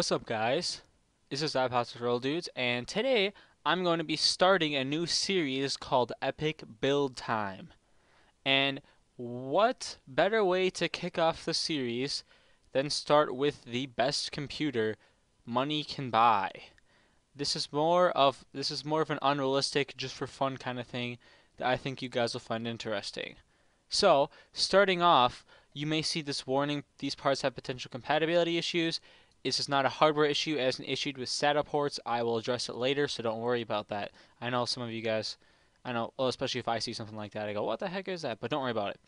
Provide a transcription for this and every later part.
What's up guys? This is iPods Roll Dudes and today I'm going to be starting a new series called Epic Build Time. And what better way to kick off the series than start with the best computer money can buy. This is more of this is more of an unrealistic just for fun kind of thing that I think you guys will find interesting. So, starting off, you may see this warning these parts have potential compatibility issues this is not a hardware issue as an issue with SATA ports. I will address it later, so don't worry about that. I know some of you guys, I know, well, especially if I see something like that, I go, what the heck is that? But don't worry about it.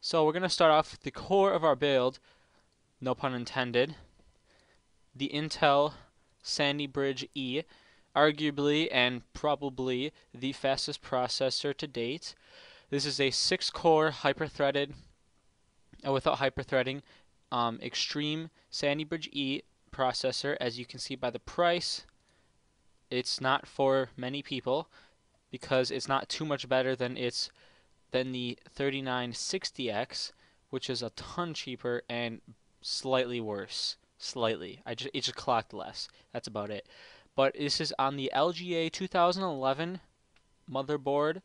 So we're going to start off the core of our build, no pun intended, the Intel Sandy Bridge E, arguably and probably the fastest processor to date. This is a 6-core hyper-threaded, uh, without hyper-threading, um, Extreme Sandy Bridge E processor, as you can see by the price, it's not for many people because it's not too much better than its than the 3960X, which is a ton cheaper and slightly worse. Slightly. I just it just clocked less. That's about it. But this is on the LGA 2011 motherboard,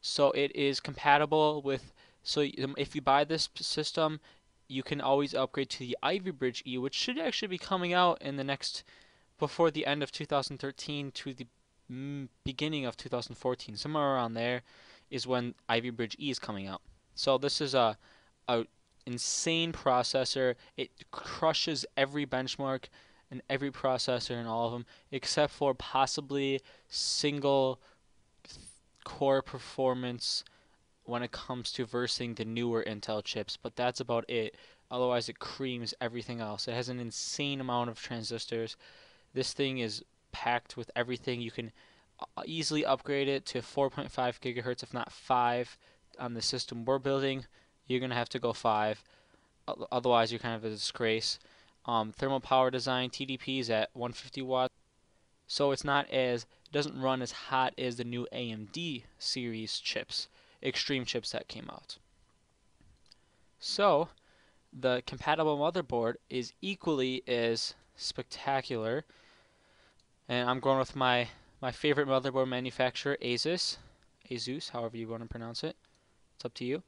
so it is compatible with. So if you buy this system, you can always upgrade to the Ivy Bridge E, which should actually be coming out in the next, before the end of 2013 to the mm, beginning of 2014, somewhere around there, is when Ivy Bridge E is coming out. So this is a, a insane processor. It crushes every benchmark and every processor and all of them, except for possibly single core performance when it comes to versing the newer Intel chips, but that's about it. Otherwise, it creams everything else. It has an insane amount of transistors. This thing is packed with everything. You can uh, easily upgrade it to 4.5 gigahertz, if not 5, on the system we're building. You're going to have to go 5. Otherwise, you're kind of a disgrace. Um, thermal power design, TDP is at 150 watts. So it's not as, it doesn't run as hot as the new AMD series chips Extreme chipset came out. So the compatible motherboard is equally as spectacular. And I'm going with my, my favorite motherboard manufacturer, Asus. Asus, however you want to pronounce it. It's up to you.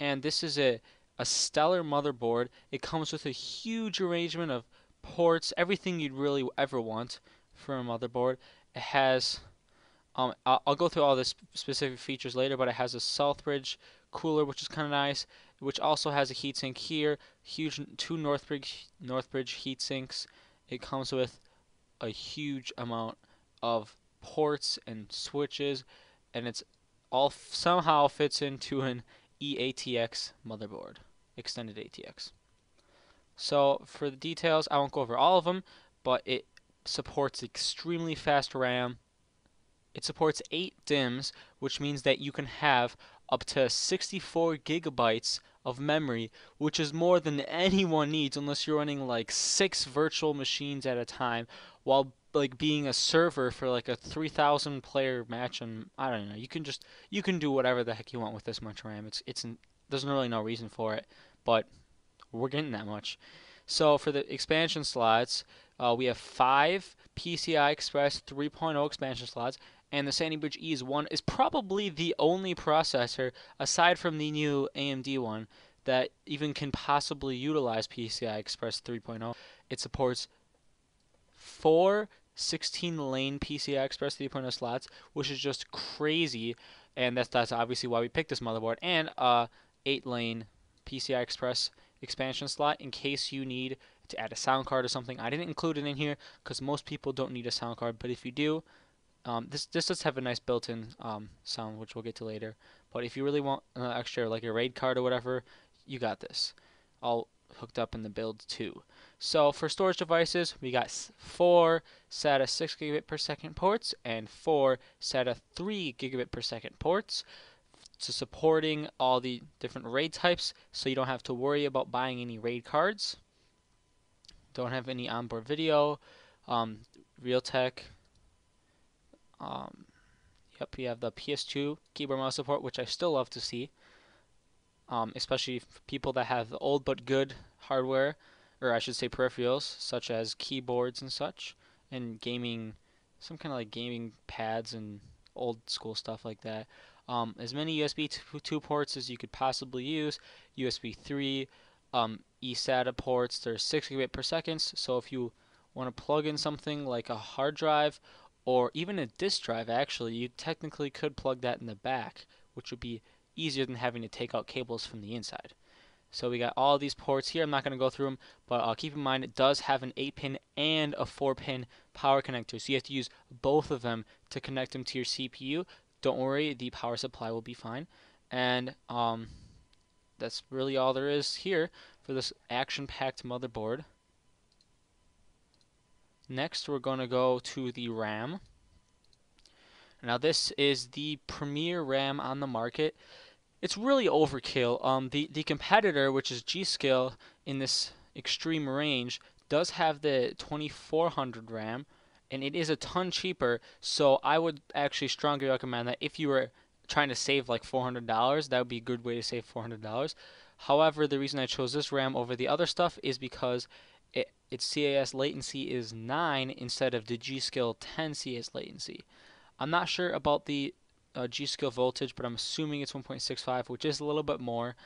And this is a, a stellar motherboard. It comes with a huge arrangement of ports, everything you'd really ever want for a motherboard. It has um, I'll, I'll go through all the sp specific features later, but it has a Southbridge cooler, which is kind of nice, which also has a heatsink here, huge two Northbridge Northbridge heatsinks. It comes with a huge amount of ports and switches, and it's all somehow fits into an eATX motherboard, extended ATX. So for the details, I won't go over all of them, but it supports extremely fast RAM, it supports 8 DIMMs, which means that you can have up to 64 gigabytes of memory, which is more than anyone needs unless you're running like 6 virtual machines at a time while like being a server for like a 3000 player match and I don't know. You can just you can do whatever the heck you want with this much RAM. It's it's there's really no reason for it, but we're getting that much. So for the expansion slots, uh, we have five PCI Express 3.0 expansion slots and the Sandy Bridge E1 is probably the only processor, aside from the new AMD one, that even can possibly utilize PCI Express 3.0. It supports four 16 lane PCI Express 3.0 slots, which is just crazy. And that's, that's obviously why we picked this motherboard, and a 8 lane PCI Express expansion slot in case you need to add a sound card or something. I didn't include it in here because most people don't need a sound card, but if you do, um, this this does have a nice built-in um, sound, which we'll get to later. But if you really want an uh, extra, like a raid card or whatever, you got this. All hooked up in the build too. So for storage devices, we got four SATA 6 gigabit per second ports and four SATA 3 gigabit per second ports to supporting all the different RAID types so you don't have to worry about buying any RAID cards. Don't have any onboard video, um, Realtek, um, yep, you have the PS2 keyboard mouse support, which I still love to see, um, especially for people that have old but good hardware, or I should say peripherals, such as keyboards and such, and gaming, some kind of like gaming pads and old school stuff like that. Um, as many USB 2 ports as you could possibly use, USB 3, um, eSATA ports, they're 6 gigabit per second, so if you want to plug in something like a hard drive or even a disk drive actually, you technically could plug that in the back, which would be easier than having to take out cables from the inside. So we got all these ports here. I'm not going to go through them, but uh, keep in mind it does have an 8-pin and a 4-pin power connector. So you have to use both of them to connect them to your CPU. Don't worry, the power supply will be fine. And um, that's really all there is here for this action-packed motherboard. Next, we're going to go to the RAM. Now, this is the premier RAM on the market. It's really overkill. Um, the, the competitor, which is G-Skill, in this extreme range, does have the 2400 RAM, and it is a ton cheaper, so I would actually strongly recommend that if you were trying to save like $400, that would be a good way to save $400. However, the reason I chose this RAM over the other stuff is because its CAS latency is 9 instead of the G-Skill 10 CAS latency. I'm not sure about the uh, G-Skill voltage, but I'm assuming it's 1.65, which is a little bit more.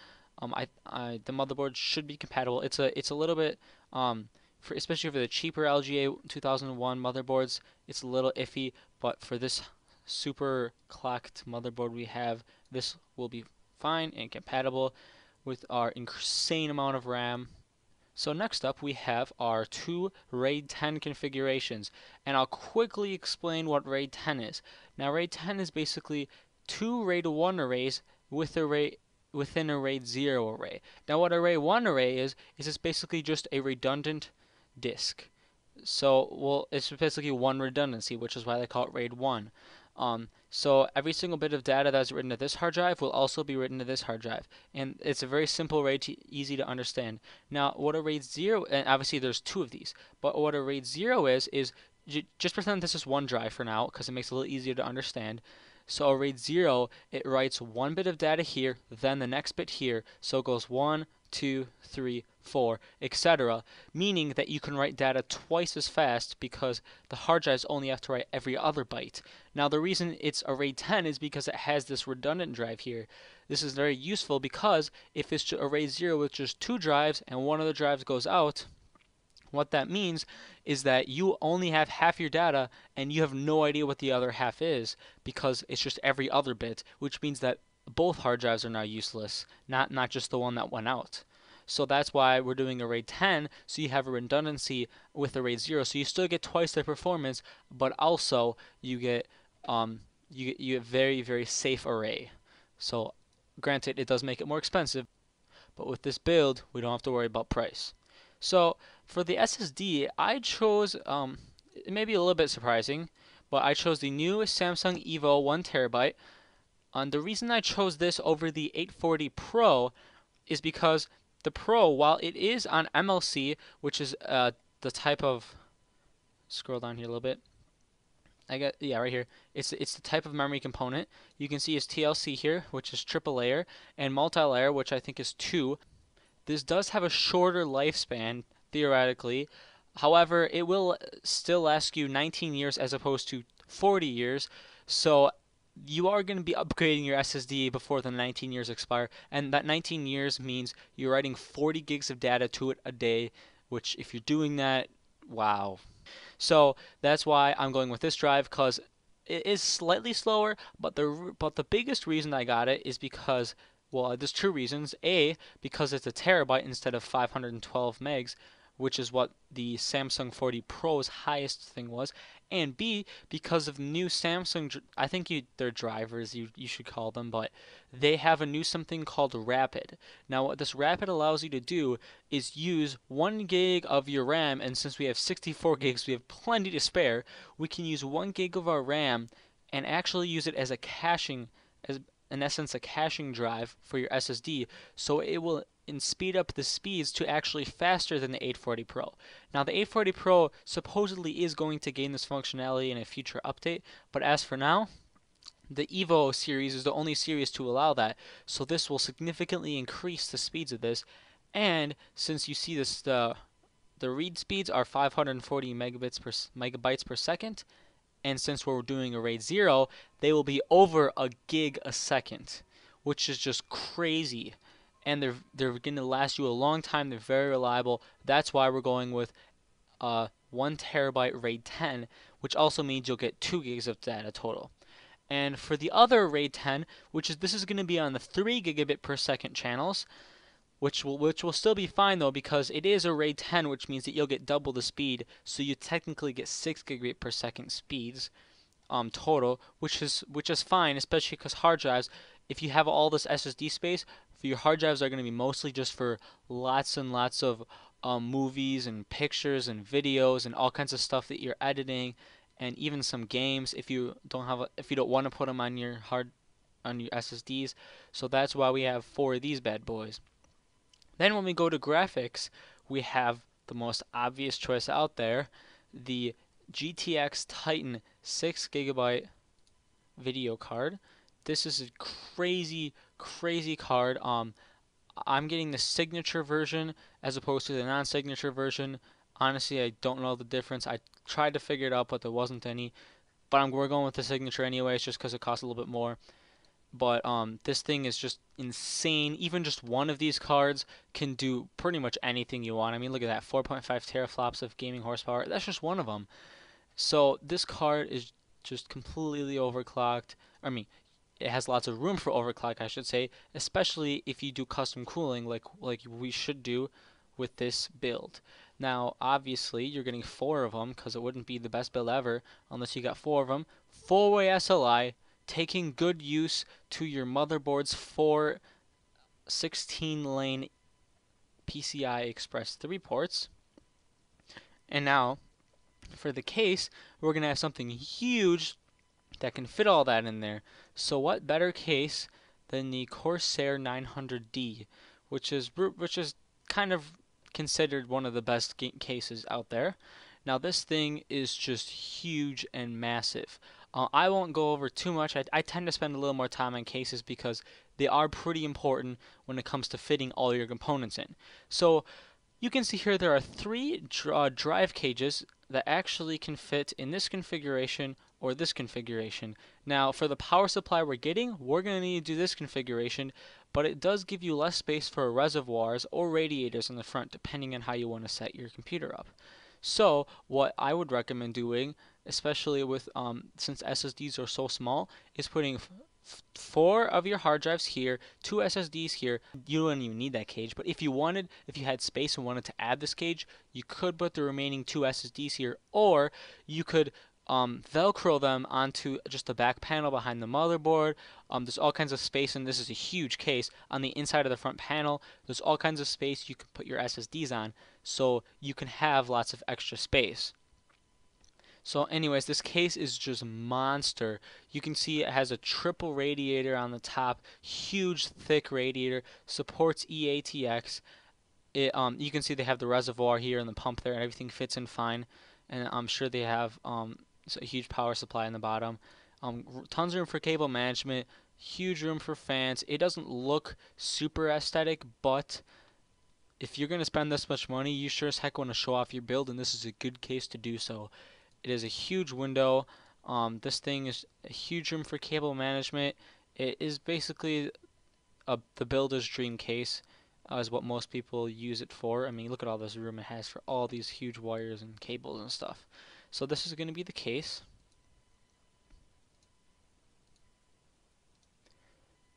Um, I, I, the motherboard should be compatible. It's a, it's a little bit, um, for, especially for the cheaper LGA 2001 motherboards, it's a little iffy. But for this super clocked motherboard we have, this will be fine and compatible with our insane amount of RAM. So next up we have our two RAID 10 configurations and I'll quickly explain what RAID 10 is. Now RAID 10 is basically two RAID 1 arrays with a RAID within a RAID 0 array. Now what array 1 array is, is it's basically just a redundant disk. So, well, it's basically one redundancy, which is why they call it RAID 1. Um, so every single bit of data that's written to this hard drive will also be written to this hard drive. And it's a very simple RAID, to, easy to understand. Now, what a RAID 0, and obviously there's two of these, but what a RAID 0 is, is just pretend this is one drive for now, because it makes it a little easier to understand. So a RAID 0, it writes one bit of data here, then the next bit here. So it goes one, two, three, four, etc. Meaning that you can write data twice as fast because the hard drives only have to write every other byte. Now the reason it's array 10 is because it has this redundant drive here. This is very useful because if it's array 0 with just two drives and one of the drives goes out, what that means is that you only have half your data and you have no idea what the other half is because it's just every other bit, which means that both hard drives are now useless, not, not just the one that went out. So that's why we're doing array 10, so you have a redundancy with array 0. So you still get twice the performance, but also you get um, you, you get very, very safe array. So granted, it does make it more expensive, but with this build, we don't have to worry about price. So for the SSD, I chose, um, it may be a little bit surprising, but I chose the new Samsung Evo 1TB and um, the reason I chose this over the 840 Pro is because the Pro, while it is on MLC, which is uh, the type of scroll down here a little bit. I got yeah right here. It's it's the type of memory component. You can see is TLC here, which is triple layer, and multi-layer, which I think is two. This does have a shorter lifespan theoretically. However, it will still last you 19 years as opposed to 40 years. So you are going to be upgrading your SSD before the 19 years expire, and that 19 years means you're writing 40 gigs of data to it a day, which if you're doing that, wow. So that's why I'm going with this drive because it is slightly slower, but the but the biggest reason I got it is because well, there's two reasons. A, because it's a terabyte instead of 512 megs, which is what the Samsung 40 Pro's highest thing was, and B because of new Samsung. I think you, they're drivers. You you should call them, but they have a new something called Rapid. Now what this Rapid allows you to do is use one gig of your RAM, and since we have 64 gigs, we have plenty to spare. We can use one gig of our RAM and actually use it as a caching as in essence a caching drive for your SSD so it will and speed up the speeds to actually faster than the 840 Pro. Now the 840 Pro supposedly is going to gain this functionality in a future update, but as for now, the Evo series is the only series to allow that, so this will significantly increase the speeds of this. And since you see this, the the read speeds are 540 megabits per megabytes per second, and since we're doing a RAID zero, they will be over a gig a second, which is just crazy and they're they're going to last you a long time. They're very reliable. That's why we're going with uh, one terabyte RAID 10, which also means you'll get two gigs of data total. And for the other RAID 10, which is this is going to be on the three gigabit per second channels, which will which will still be fine though because it is a RAID 10, which means that you'll get double the speed, so you technically get six gigabit per second speeds um, total, which is which is fine, especially because hard drives. If you have all this SSD space, your hard drives are going to be mostly just for lots and lots of um, movies and pictures and videos and all kinds of stuff that you're editing and even some games if you don't have a, if you don't want to put them on your hard on your SSDs so that's why we have four of these bad boys then when we go to graphics we have the most obvious choice out there the GTX Titan 6 gigabyte video card this is a crazy crazy card. Um, I'm getting the signature version as opposed to the non-signature version. Honestly, I don't know the difference. I tried to figure it out, but there wasn't any. But I'm, we're going with the signature anyways, just because it costs a little bit more. But um, this thing is just insane. Even just one of these cards can do pretty much anything you want. I mean, look at that, 4.5 teraflops of gaming horsepower. That's just one of them. So this card is just completely overclocked. I mean, it has lots of room for overclock, I should say, especially if you do custom cooling like like we should do with this build. Now, obviously, you're getting four of them because it wouldn't be the best build ever unless you got four of them. Four-way SLI, taking good use to your motherboard's four 16-lane PCI Express 3 ports. And now, for the case, we're going to have something huge that can fit all that in there. So what better case than the Corsair 900D, which is which is kind of considered one of the best cases out there. Now this thing is just huge and massive. Uh, I won't go over too much. I, I tend to spend a little more time on cases because they are pretty important when it comes to fitting all your components in. So you can see here there are three uh, drive cages that actually can fit in this configuration or this configuration. Now for the power supply we're getting, we're going to need to do this configuration, but it does give you less space for reservoirs or radiators in the front depending on how you want to set your computer up. So what I would recommend doing, especially with um, since SSDs are so small, is putting four of your hard drives here, two SSDs here. You don't even need that cage, but if you wanted, if you had space and wanted to add this cage, you could put the remaining two SSDs here, or you could um, velcro them onto just the back panel behind the motherboard. Um, there's all kinds of space, and this is a huge case on the inside of the front panel. There's all kinds of space you can put your SSDs on, so you can have lots of extra space. So anyways, this case is just monster. You can see it has a triple radiator on the top, huge thick radiator, supports EATX. It, um, you can see they have the reservoir here and the pump there and everything fits in fine. And I'm sure they have um, a huge power supply in the bottom. Um, tons of room for cable management, huge room for fans. It doesn't look super aesthetic, but if you're going to spend this much money, you sure as heck want to show off your build, and this is a good case to do so. It is a huge window. Um, this thing is a huge room for cable management. It is basically a, the builder's dream case, uh, is what most people use it for. I mean, look at all this room it has for all these huge wires and cables and stuff. So this is going to be the case.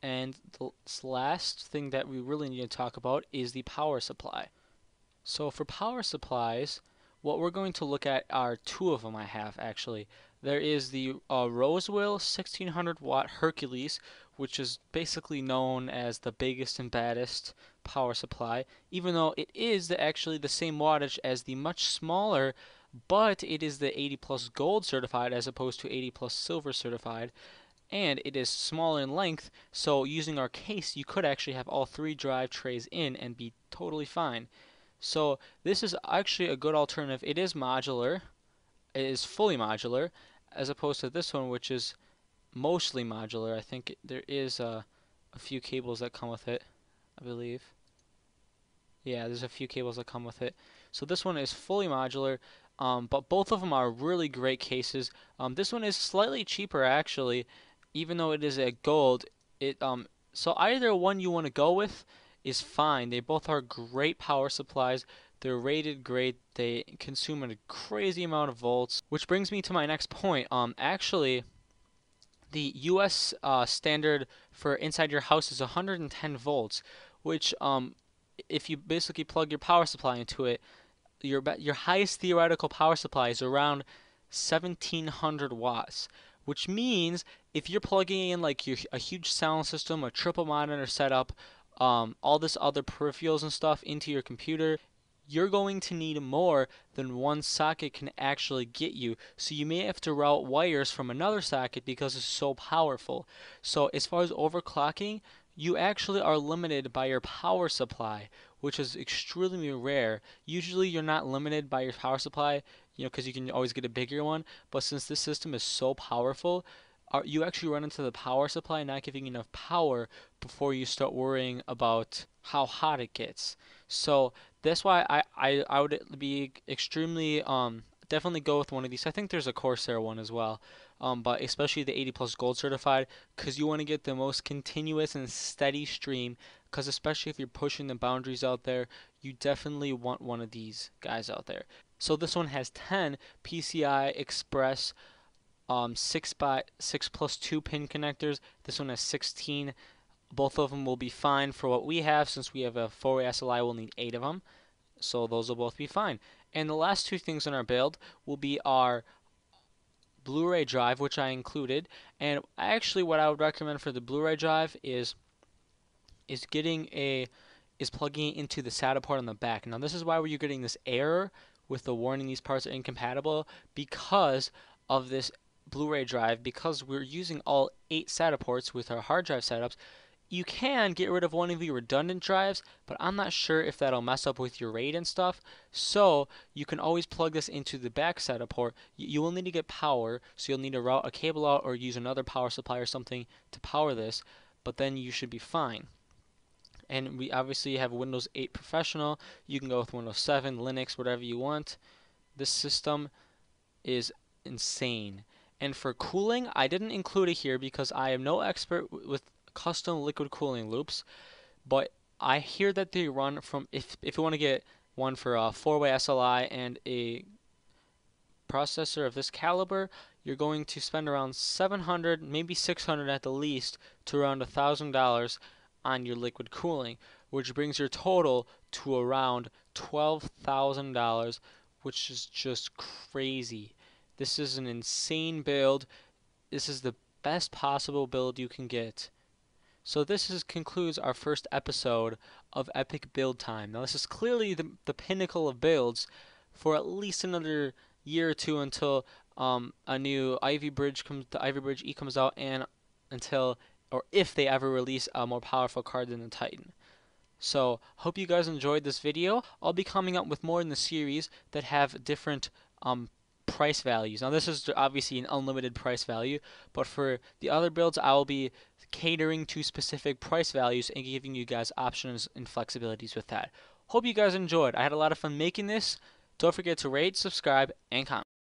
And the last thing that we really need to talk about is the power supply. So for power supplies, what we're going to look at are two of them I have actually. There is the uh, 1600 watt Hercules, which is basically known as the biggest and baddest power supply, even though it is actually the same wattage as the much smaller but it is the 80 plus gold certified as opposed to 80 plus silver certified and it is smaller in length so using our case you could actually have all three drive trays in and be totally fine so this is actually a good alternative it is modular it is fully modular as opposed to this one which is mostly modular I think there is a, uh, a few cables that come with it I believe yeah there's a few cables that come with it so this one is fully modular um, but both of them are really great cases. Um, this one is slightly cheaper actually, even though it is a gold. It um, so either one you want to go with is fine. They both are great power supplies. They're rated great. They consume a crazy amount of volts, which brings me to my next point. Um, actually, the U.S. Uh, standard for inside your house is 110 volts, which um, if you basically plug your power supply into it, your your highest theoretical power supply is around 1700 watts, which means if you're plugging in like your, a huge sound system, a triple monitor setup, um, all this other peripherals and stuff into your computer, you're going to need more than one socket can actually get you. So you may have to route wires from another socket because it's so powerful. So as far as overclocking, you actually are limited by your power supply, which is extremely rare. Usually you're not limited by your power supply, you know, because you can always get a bigger one. But since this system is so powerful, are, uh, you actually run into the power supply not giving enough power before you start worrying about how hot it gets. So that's why I, I, I would be extremely um, definitely go with one of these. I think there's a Corsair one as well, um, but especially the 80 plus gold certified because you want to get the most continuous and steady stream because especially if you're pushing the boundaries out there, you definitely want one of these guys out there. So this one has 10 PCI Express um, 6 by 6 plus 2 pin connectors. This one has 16. Both of them will be fine for what we have since we have a 4-way SLI, we'll need 8 of them. So those will both be fine. And the last two things in our build will be our Blu-ray drive, which I included. And actually what I would recommend for the Blu-ray drive is is getting a is plugging into the SATA port on the back. Now this is why you're getting this error with the warning these parts are incompatible because of this Blu-ray drive because we're using all eight SATA ports with our hard drive setups. You can get rid of one of your redundant drives, but I'm not sure if that'll mess up with your RAID and stuff. So you can always plug this into the back SATA port. You will need to get power, so you'll need to route a cable out or use another power supply or something to power this, but then you should be fine and we obviously have Windows 8 Professional. You can go with Windows 7, Linux, whatever you want. This system is insane. And for cooling, I didn't include it here because I am no expert with custom liquid cooling loops, but I hear that they run from if if you want to get one for a four-way SLI and a processor of this caliber, you're going to spend around 700, maybe 600 at the least, to around a thousand dollars on your liquid cooling, which brings your total to around $12,000, which is just crazy. This is an insane build. This is the best possible build you can get. So this is, concludes our first episode of Epic Build Time. Now this is clearly the, the pinnacle of builds for at least another year or two until um, a new Ivy Bridge comes, the Ivy Bridge E comes out, and until or if they ever release a more powerful card than the Titan. So, hope you guys enjoyed this video. I'll be coming up with more in the series that have different um, price values. Now, this is obviously an unlimited price value, but for the other builds, I will be catering to specific price values and giving you guys options and flexibilities with that. Hope you guys enjoyed. I had a lot of fun making this. Don't forget to rate, subscribe, and comment.